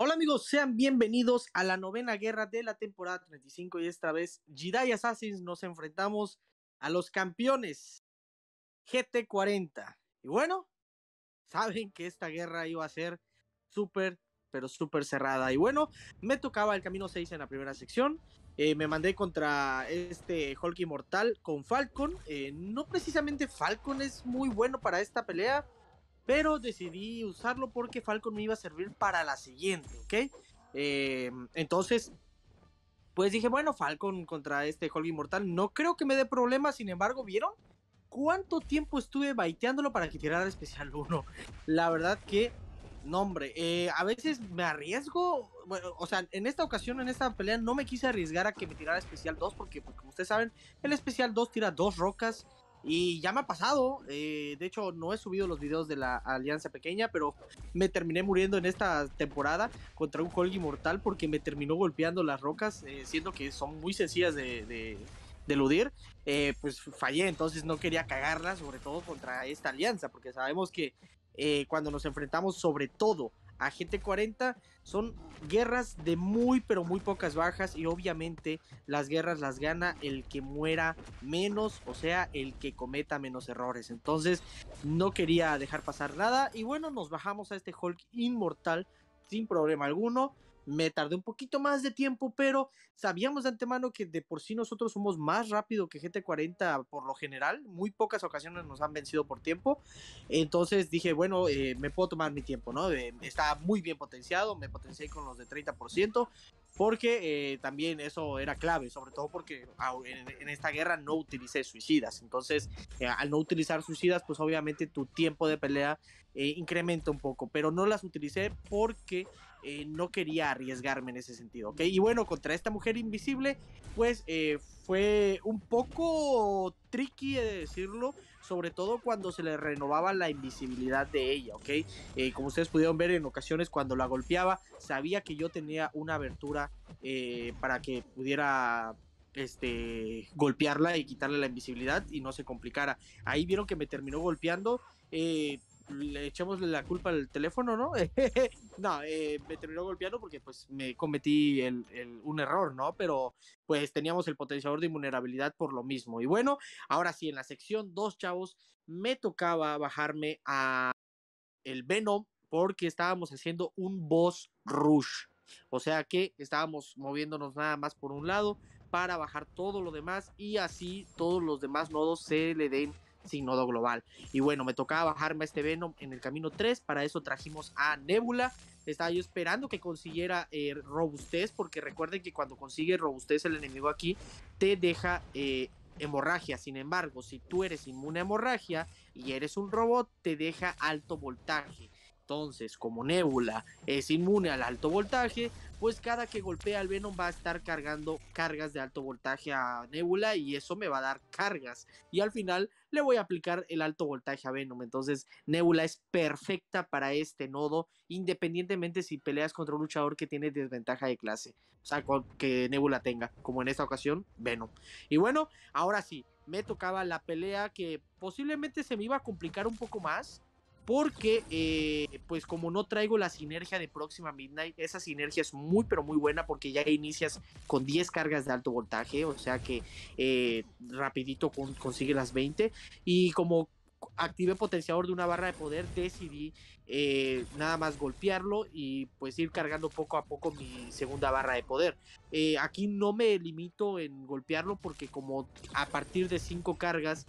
Hola amigos, sean bienvenidos a la novena guerra de la temporada 35 y esta vez Jedi Assassins nos enfrentamos a los campeones GT40. Y bueno, saben que esta guerra iba a ser súper, pero súper cerrada. Y bueno, me tocaba el camino 6 en la primera sección. Eh, me mandé contra este Hulk Inmortal con Falcon. Eh, no precisamente Falcon es muy bueno para esta pelea pero decidí usarlo porque Falcon me iba a servir para la siguiente, ¿ok? Eh, entonces, pues dije, bueno, Falcon contra este Hulk Inmortal, no creo que me dé problema, sin embargo, ¿vieron? ¿Cuánto tiempo estuve baiteándolo para que tirara el especial 1? La verdad que, no hombre, eh, a veces me arriesgo, o sea, en esta ocasión, en esta pelea, no me quise arriesgar a que me tirara especial 2, porque pues, como ustedes saben, el especial 2 tira dos rocas, y ya me ha pasado, eh, de hecho no he subido los videos de la Alianza Pequeña, pero me terminé muriendo en esta temporada contra un Hulk inmortal porque me terminó golpeando las rocas, eh, siendo que son muy sencillas de, de, eludir. Eh, pues fallé, entonces no quería cagarla, sobre todo contra esta Alianza, porque sabemos que cuando nos enfrentamos sobre todo a GT40 son guerras de muy pero muy pocas bajas y obviamente las guerras las gana el que muera menos, o sea, el que cometa menos errores. Entonces no quería dejar pasar nada y bueno, nos bajamos a este Hulk inmortal sin problema alguno. Me tardé un poquito más de tiempo, pero sabíamos de antemano que de por sí nosotros somos más rápido que GT40 por lo general. Muy pocas ocasiones nos han vencido por tiempo. Entonces dije, bueno, eh, me puedo tomar mi tiempo, ¿no? Eh, está muy bien potenciado, me potencié con los de 30%. Porque eh, también eso era clave, sobre todo porque en, en esta guerra no utilicé suicidas. Entonces, al no utilizar suicidas, pues obviamente tu tiempo de pelea incrementa un poco. Pero no las utilicé porque eh, no quería arriesgarme en ese sentido, ¿ok? Y bueno, contra esta mujer invisible, pues eh, fue un poco tricky de decirlo, sobre todo cuando se le renovaba la invisibilidad de ella, ¿ok? Eh, como ustedes pudieron ver en ocasiones cuando la golpeaba, sabía que yo tenía una abertura para que pudiera este, golpearla y quitarle la invisibilidad y no se complicara. Ahí vieron que me terminó golpeando. Eh, le echamos la culpa al teléfono, ¿no? no, eh, me terminó golpeando porque pues me cometí un error, ¿no? Pero pues teníamos el potenciador de invulnerabilidad por lo mismo. Y bueno, ahora sí, en la sección 2, chavos, me tocaba bajarme a el Venom porque estábamos haciendo un boss rush. O sea que estábamos moviéndonos nada más por un lado para bajar todo lo demás y así todos los demás nodos se le den sin nodo global. Y bueno, me tocaba bajarme a este Venom en el camino 3, para eso trajimos a Nebula. Estaba yo esperando que consiguiera eh, robustez, porque recuerden que cuando consigue robustez el enemigo aquí, te deja eh, hemorragia. Sin embargo, si tú eres inmune a hemorragia y eres un robot, te deja alto voltaje. Entonces, como Nebula es inmune al alto voltaje, pues cada que golpea al Venom va a estar cargando cargas de alto voltaje a Nebula y eso me va a dar cargas. Y al final le voy a aplicar el alto voltaje a Venom. Entonces, Nebula es perfecta para este nodo, independientemente si peleas contra un luchador que tiene desventaja de clase. O sea, que Nebula tenga, como en esta ocasión, Venom. Y bueno, ahora sí, me tocaba la pelea que posiblemente se me iba a complicar un poco más porque eh, pues como no traigo la sinergia de próxima Midnight, esa sinergia es muy pero muy buena porque ya inicias con 10 cargas de alto voltaje, o sea que eh, rapidito consigue las 20 y como activé potenciador de una barra de poder, decidí eh, nada más golpearlo y pues ir cargando poco a poco mi segunda barra de poder. aquí no me limito en golpearlo porque como a partir de 5 cargas,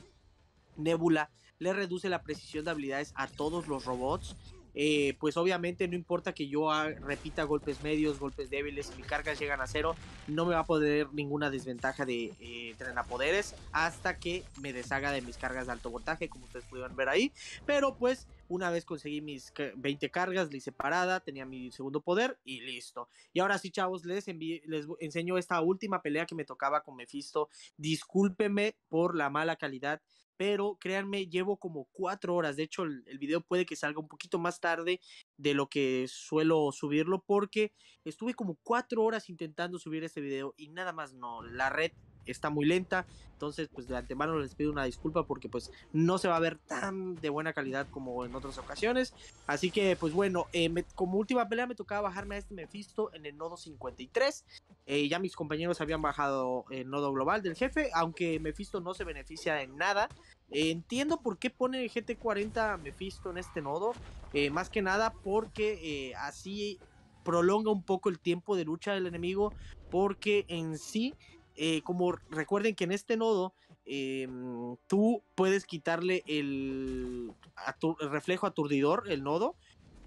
Nebula le reduce la precisión de habilidades a todos los robots. Eh, pues obviamente no importa que yo repita golpes medios, golpes débiles, si mis cargas llegan a cero, no me va a poder ninguna desventaja de eh, trenapoderes hasta que me deshaga de mis cargas de alto voltaje, como ustedes pudieron ver ahí. Pero pues una vez conseguí mis 20 cargas, le hice parada, tenía mi segundo poder y listo. Y ahora sí, chavos, les, les enseño esta última pelea que me tocaba con Mephisto. Discúlpeme por la mala calidad pero créanme, llevo como cuatro horas. De hecho, el, video puede que salga un poquito más tarde de lo que suelo subirlo, porque estuve como cuatro horas intentando subir este video y nada más no. La red está muy lenta. Entonces, pues de antemano les pido una disculpa porque pues no se va a ver tan de buena calidad como en otras ocasiones. Así que, pues bueno, eh, como última pelea me tocaba bajarme a este Mephisto en el nodo 53. Eh, ya mis compañeros habían bajado el nodo global del jefe, aunque Mephisto no se beneficia en nada. entiendo por qué pone el GT40 Mephisto en este nodo. Eh, más que nada porque así prolonga un poco el tiempo de lucha del enemigo porque en sí eh, como recuerden que en este nodo em, tú puedes quitarle el, reflejo aturdidor, el nodo,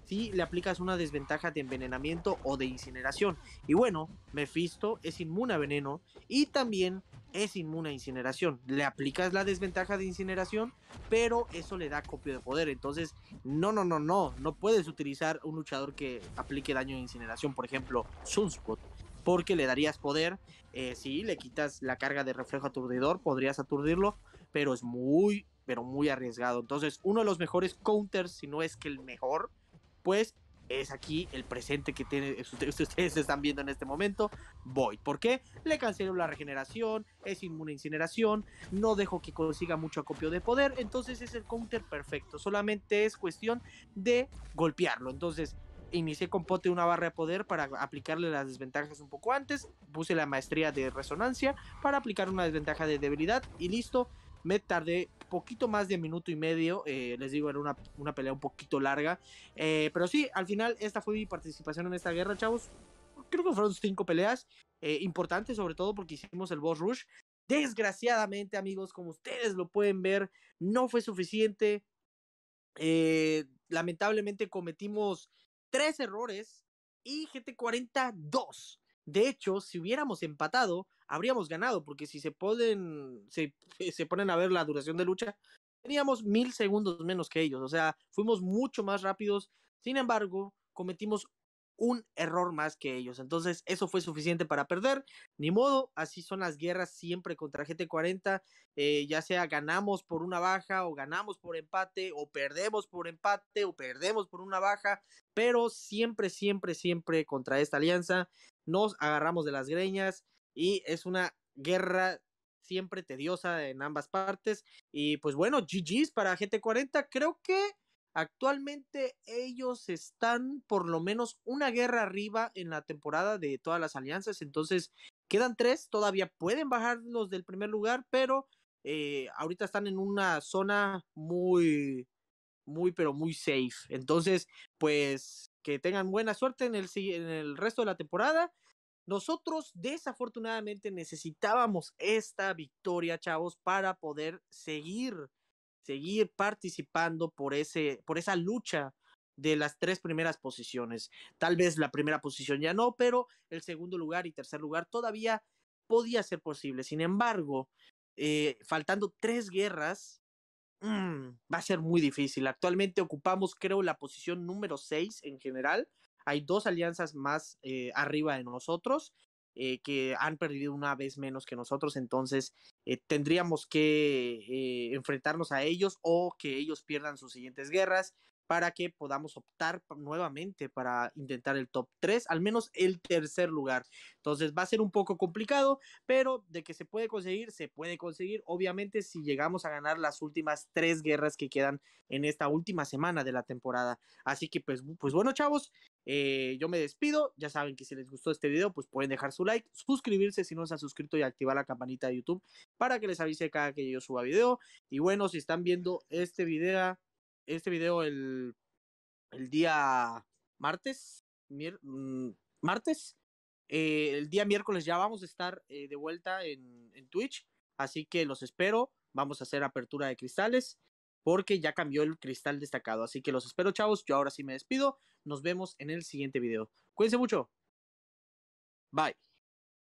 si le aplicas una desventaja de envenenamiento o de incineración. Y bueno, Mephisto es inmune a veneno y también es inmune a incineración. Le aplicas la desventaja de incineración, pero eso le da copio de poder. Entonces, no, no, no, no. No puedes utilizar un luchador que aplique daño de incineración, por ejemplo, Sunspot porque le darías poder. Eh, si le quitas la carga de reflejo aturdidor, podrías aturdirlo, pero es muy, pero muy arriesgado. Entonces, uno de los mejores counters, si no es que el mejor, pues es aquí el presente que tiene, ustedes, ustedes están viendo en este momento, Void. ¿Por qué? Le cancelo la regeneración, es inmune a incineración, no dejo que consiga mucho acopio de poder, entonces es el counter perfecto, solamente es cuestión de golpearlo. Entonces, inicié con Pote una barra de poder para aplicarle las desventajas un poco antes, puse la maestría de resonancia para aplicar una desventaja de debilidad y listo, me tardé poquito más de minuto y medio, eh, les digo, era una, pelea un poquito larga, eh, pero sí, al final esta fue mi participación en esta guerra, chavos, creo que fueron cinco peleas, eh, importantes sobre todo porque hicimos el boss rush, desgraciadamente amigos, como ustedes lo pueden ver, no fue suficiente, lamentablemente cometimos tres errores y GT40 dos. De hecho, si hubiéramos empatado, habríamos ganado, porque si se ponen, se, se ponen a ver la duración de lucha, teníamos mil segundos menos que ellos, o sea, fuimos mucho más rápidos. Sin embargo, cometimos un error más que ellos. Entonces, eso fue suficiente para perder. Ni modo, así son las guerras siempre contra GT40. Eh, ya sea ganamos por una baja o ganamos por empate o perdemos por empate o perdemos por una baja. Pero siempre, siempre, siempre contra esta alianza nos agarramos de las greñas y es una guerra siempre tediosa en ambas partes. Y pues bueno, GG's para GT40. Creo que Actualmente ellos están por lo menos una guerra arriba en la temporada de todas las alianzas, entonces quedan tres, todavía pueden bajarlos del primer lugar, pero eh, ahorita están en una zona muy, muy, pero muy safe. Entonces, pues que tengan buena suerte en el, en el resto de la temporada. Nosotros desafortunadamente necesitábamos esta victoria, chavos, para poder seguir seguir participando por, ese, por esa lucha de las tres primeras posiciones. Tal vez la primera posición ya no, pero el segundo lugar y tercer lugar todavía podía ser posible. Sin embargo, eh, faltando tres guerras, mm, va a ser muy difícil. Actualmente ocupamos, creo, la posición número seis en general. Hay dos alianzas más eh, arriba de nosotros eh, que han perdido una vez menos que nosotros, entonces eh, tendríamos que eh, enfrentarnos a ellos o que ellos pierdan sus siguientes guerras para que podamos optar nuevamente para intentar el top 3, al menos el tercer lugar. Entonces va a ser un poco complicado, pero de que se puede conseguir, se puede conseguir. Obviamente si llegamos a ganar las últimas tres guerras que quedan en esta última semana de la temporada. Así que pues, pues bueno chavos, eh, yo me despido, ya saben que si les gustó este video, pues pueden dejar su like, suscribirse si no se han suscrito y activar la campanita de YouTube para que les avise cada que yo suba video. Y bueno, si están viendo este video este video el, el día martes, mm, martes, eh, el día miércoles ya vamos a estar eh, de vuelta en, en, Twitch, así que los espero, vamos a hacer apertura de cristales porque ya cambió el cristal destacado, así que los espero chavos, yo ahora sí me despido, nos vemos en el siguiente video. Cuídense mucho. Bye.